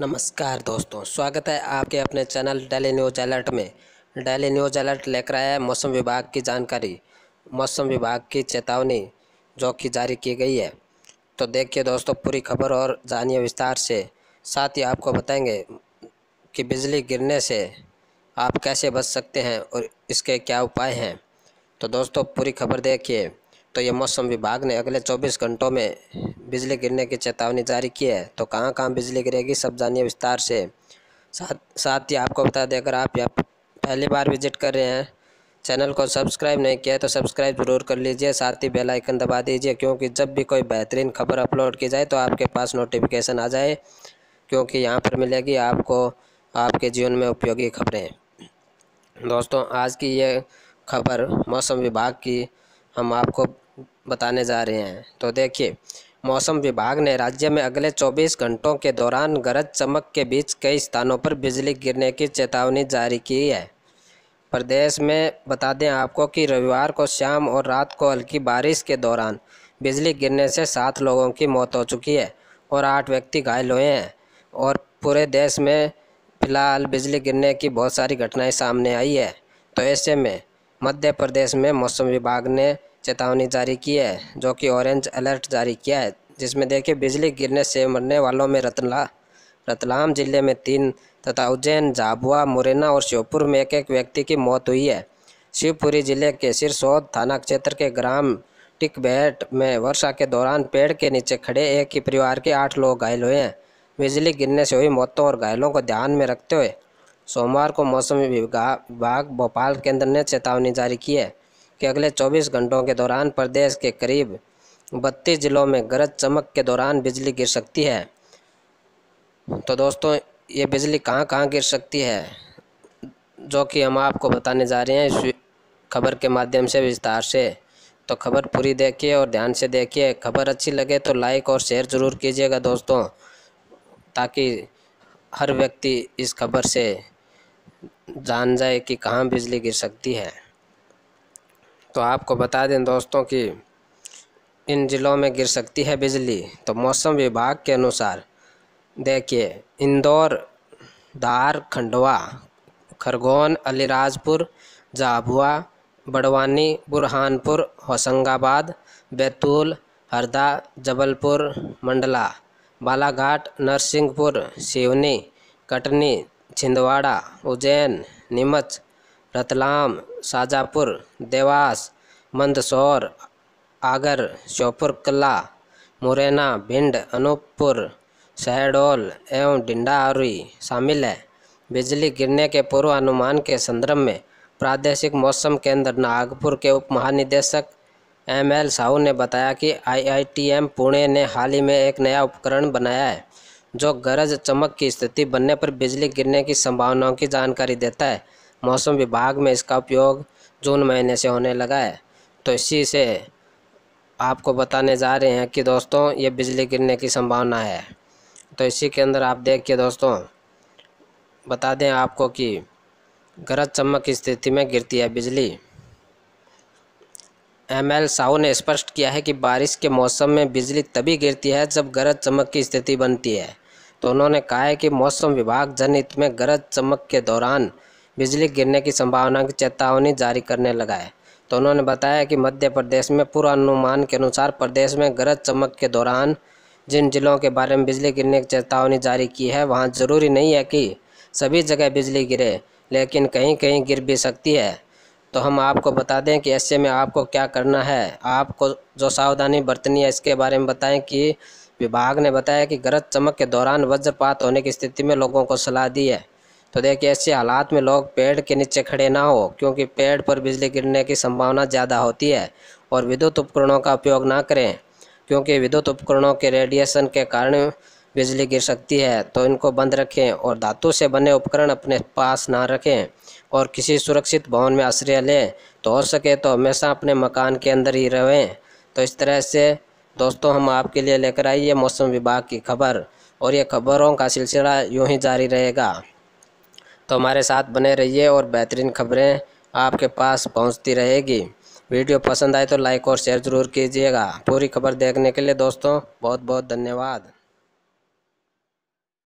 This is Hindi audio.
नमस्कार दोस्तों स्वागत है आपके अपने चैनल डेली न्यूज अलर्ट में डेली न्यूज अलर्ट लेकर आया है मौसम विभाग की जानकारी मौसम विभाग की चेतावनी जो कि जारी की गई है तो देखिए दोस्तों पूरी खबर और जानिए विस्तार से साथ ही आपको बताएंगे कि बिजली गिरने से आप कैसे बच सकते हैं और इसके क्या उपाय हैं तो दोस्तों पूरी खबर देखिए तो ये मौसम विभाग ने अगले 24 घंटों में बिजली गिरने की चेतावनी जारी की है तो कहाँ कहाँ बिजली गिरेगी सब जानिए विस्तार से साथ साथ ही आपको बता दें अगर आप यहाँ पहली बार विजिट कर रहे हैं चैनल को सब्सक्राइब नहीं किया तो सब्सक्राइब ज़रूर कर लीजिए साथ ही बेल आइकन दबा दीजिए क्योंकि जब भी कोई बेहतरीन खबर अपलोड की जाए तो आपके पास नोटिफिकेशन आ जाए क्योंकि यहाँ पर मिलेगी आपको आपके जीवन में उपयोगी खबरें दोस्तों आज की ये खबर मौसम विभाग की हम आपको बताने जा रहे हैं तो देखिए मौसम विभाग ने राज्य में अगले 24 घंटों के दौरान गरज चमक के बीच कई स्थानों पर बिजली गिरने की चेतावनी जारी की है प्रदेश में बता दें आपको कि रविवार को शाम और रात को हल्की बारिश के दौरान बिजली गिरने से सात लोगों की मौत हो चुकी है और आठ व्यक्ति घायल हुए हैं और पूरे देश में फिलहाल बिजली गिरने की बहुत सारी घटनाएं सामने आई है तो ऐसे में मध्य प्रदेश में मौसम विभाग ने चेतावनी जारी की है जो कि ऑरेंज अलर्ट जारी किया है जिसमें देखिए बिजली गिरने से मरने वालों में रतला रतलाम जिले में तीन तथा उज्जैन झाबुआ मुरैना और श्योपुर में एक एक व्यक्ति की मौत हुई है शिवपुरी जिले के सिरसौद थाना क्षेत्र के ग्राम टिकबैट में वर्षा के दौरान पेड़ के नीचे खड़े एक ही परिवार के आठ लोग घायल हुए हैं बिजली गिरने से हुई मौतों और घायलों को ध्यान में रखते हुए सोमवार को मौसम विभाग भोपाल केंद्र ने चेतावनी जारी की है कि अगले 24 घंटों के दौरान प्रदेश के करीब बत्तीस ज़िलों में गरज चमक के दौरान बिजली गिर सकती है तो दोस्तों ये बिजली कहाँ कहाँ गिर सकती है जो कि हम आपको बताने जा रहे हैं इस खबर के माध्यम से विस्तार से तो खबर पूरी देखिए और ध्यान से देखिए खबर अच्छी लगे तो लाइक और शेयर ज़रूर कीजिएगा दोस्तों ताकि हर व्यक्ति इस खबर से जान जाए कि कहाँ बिजली गिर सकती है तो आपको बता दें दोस्तों कि इन ज़िलों में गिर सकती है बिजली तो मौसम विभाग के अनुसार देखिए इंदौर धार खंडवा खरगोन अलीराजपुर झाबुआ बड़वानी बुरहानपुर होशंगाबाद बैतूल हरदा जबलपुर मंडला बालाघाट नरसिंहपुर सिवनी कटनी छिंदवाड़ा उज्जैन नीमच रतलाम शाहजहाँपुर देवास मंदसौर आगर श्योपुर कला मुरैना भिंड अनूपपुर शहडोल एवं डिंडारी शामिल है बिजली गिरने के पूर्व अनुमान के संदर्भ में प्रादेशिक मौसम केंद्र नागपुर के उप महानिदेशक एम एल साहू ने बताया कि आईआईटीएम पुणे ने हाल ही में एक नया उपकरण बनाया है जो गरज चमक की स्थिति बनने पर बिजली गिरने की संभावनाओं की जानकारी देता है मौसम विभाग में इसका उपयोग जून महीने से होने लगा है तो इसी से आपको बताने जा रहे हैं कि दोस्तों ये बिजली गिरने की संभावना है तो इसी के अंदर आप के दोस्तों बता दें आपको कि गरज चमक की स्थिति में गिरती है बिजली एम एल साहू ने स्पष्ट किया है कि बारिश के मौसम में बिजली तभी गिरती है जब गरज चमक की स्थिति बनती है तो उन्होंने कहा है कि मौसम विभाग जनहित में गरज चमक के दौरान बिजली गिरने की संभावना की चेतावनी जारी करने लगा है तो उन्होंने बताया कि मध्य प्रदेश में पूर्वानुमान के अनुसार प्रदेश में गरज चमक के दौरान जिन जिलों के बारे में बिजली गिरने की चेतावनी जारी की है वहाँ ज़रूरी नहीं है कि सभी जगह बिजली गिरे लेकिन कहीं कहीं गिर भी सकती है तो हम आपको बता दें कि ऐसे में आपको क्या करना है आपको जो सावधानी बरतनी है इसके बारे में बताएं कि विभाग ने बताया कि गरज चमक के दौरान वज्रपात होने की स्थिति में लोगों को सलाह दी है तो देखिए ऐसे हालात में लोग पेड़ के नीचे खड़े ना हो क्योंकि पेड़ पर बिजली गिरने की संभावना ज़्यादा होती है और विद्युत उपकरणों का उपयोग ना करें क्योंकि विद्युत उपकरणों के रेडिएशन के कारण बिजली गिर सकती है तो इनको बंद रखें और धातु से बने उपकरण अपने पास ना रखें और किसी सुरक्षित भवन में आश्रय लें तो हो सके तो हमेशा अपने मकान के अंदर ही रहें तो इस तरह से दोस्तों हम आपके लिए लेकर आइए मौसम विभाग की खबर और ये खबरों का सिलसिला यूँ ही जारी रहेगा तो हमारे साथ बने रहिए और बेहतरीन खबरें आपके पास पहुंचती रहेगी वीडियो पसंद आए तो लाइक और शेयर ज़रूर कीजिएगा पूरी खबर देखने के लिए दोस्तों बहुत बहुत धन्यवाद